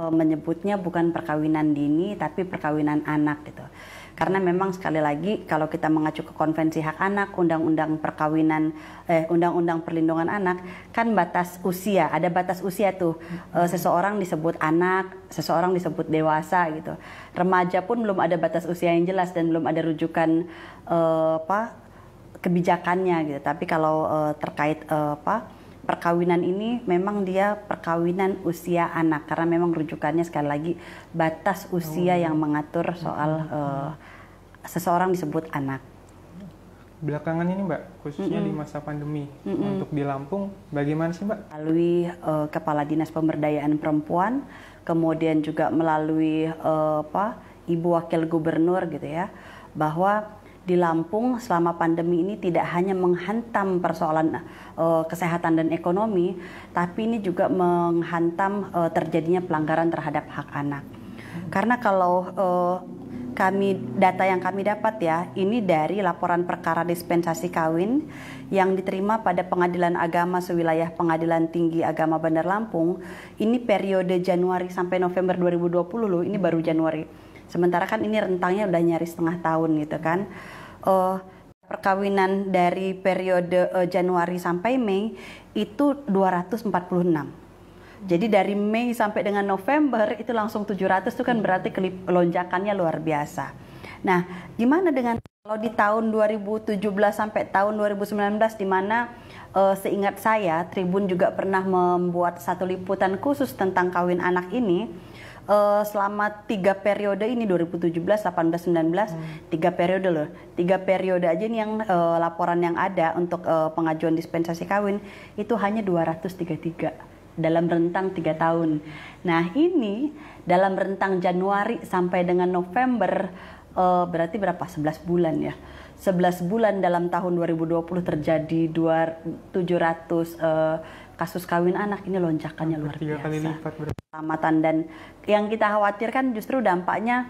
Eh, menyebutnya bukan perkawinan dini tapi perkawinan anak gitu. Karena memang sekali lagi kalau kita mengacu ke konvensi hak anak, undang-undang perkawinan eh undang-undang perlindungan anak kan batas usia, ada batas usia tuh. E, seseorang disebut anak, seseorang disebut dewasa gitu. Remaja pun belum ada batas usia yang jelas dan belum ada rujukan e, apa kebijakannya gitu. Tapi kalau e, terkait e, apa perkawinan ini memang dia perkawinan usia anak karena memang rujukannya sekali lagi batas usia oh. yang mengatur soal uh, seseorang disebut anak. Belakangan ini Mbak, khususnya mm -hmm. di masa pandemi mm -hmm. untuk di Lampung, bagaimana sih Mbak? Melalui uh, Kepala Dinas Pemberdayaan Perempuan, kemudian juga melalui uh, apa Ibu Wakil Gubernur gitu ya, bahwa di Lampung selama pandemi ini tidak hanya menghantam persoalan uh, kesehatan dan ekonomi, tapi ini juga menghantam uh, terjadinya pelanggaran terhadap hak anak. Karena kalau uh, kami data yang kami dapat ya, ini dari laporan perkara dispensasi kawin yang diterima pada Pengadilan Agama Sewilayah Pengadilan Tinggi Agama Bandar Lampung. Ini periode Januari sampai November 2020 loh, ini baru Januari Sementara kan ini rentangnya udah nyaris setengah tahun gitu kan. Uh, perkawinan dari periode uh, Januari sampai Mei itu 246. Jadi dari Mei sampai dengan November itu langsung 700 itu kan berarti lonjakannya luar biasa. Nah, gimana dengan kalau di tahun 2017 sampai tahun 2019 di mana uh, seingat saya Tribun juga pernah membuat satu liputan khusus tentang kawin anak ini uh, selama tiga periode ini 2017, 18, 19, hmm. tiga periode loh. Tiga periode aja nih yang uh, laporan yang ada untuk uh, pengajuan dispensasi kawin itu hanya 233 dalam rentang tiga tahun. Nah ini dalam rentang Januari sampai dengan November uh, berarti berapa? 11 bulan ya. 11 bulan dalam tahun 2020 terjadi 2, 700 uh, kasus kawin anak ini lonjakannya luar biasa. Kali lipat Keselamatan dan yang kita khawatirkan justru dampaknya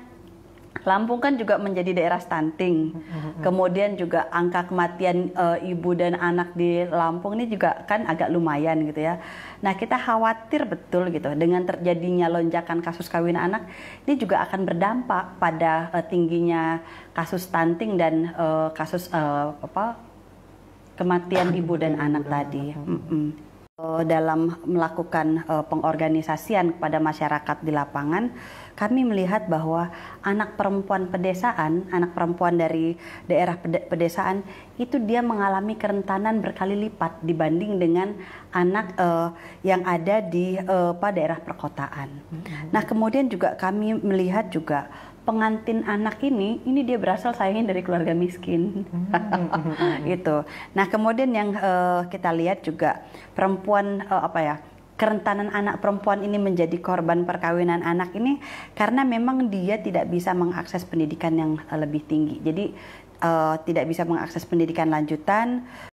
Lampung kan juga menjadi daerah stunting. Kemudian juga angka kematian e, ibu dan anak di Lampung ini juga kan agak lumayan gitu ya. Nah, kita khawatir betul gitu dengan terjadinya lonjakan kasus kawin anak ini juga akan berdampak pada e, tingginya kasus stunting dan e, kasus e, apa kematian ibu dan anak tadi. Mm -mm. Eh, dalam melakukan eh, pengorganisasian kepada masyarakat di lapangan, kami melihat bahwa anak perempuan pedesaan, anak perempuan dari daerah pedesaan itu dia mengalami kerentanan berkali lipat dibanding dengan anak uh, yang ada di uh, daerah perkotaan. Hmm. Nah, kemudian juga kami melihat juga pengantin anak ini ini dia berasal sayangnya dari keluarga miskin hmm. gitu. Nah kemudian yang uh, kita lihat juga perempuan uh, apa ya kerentanan anak perempuan ini menjadi korban perkawinan anak ini karena memang dia tidak bisa mengakses pendidikan yang eh, lebih tinggi. Jadi uh, tidak bisa mengakses pendidikan lanjutan,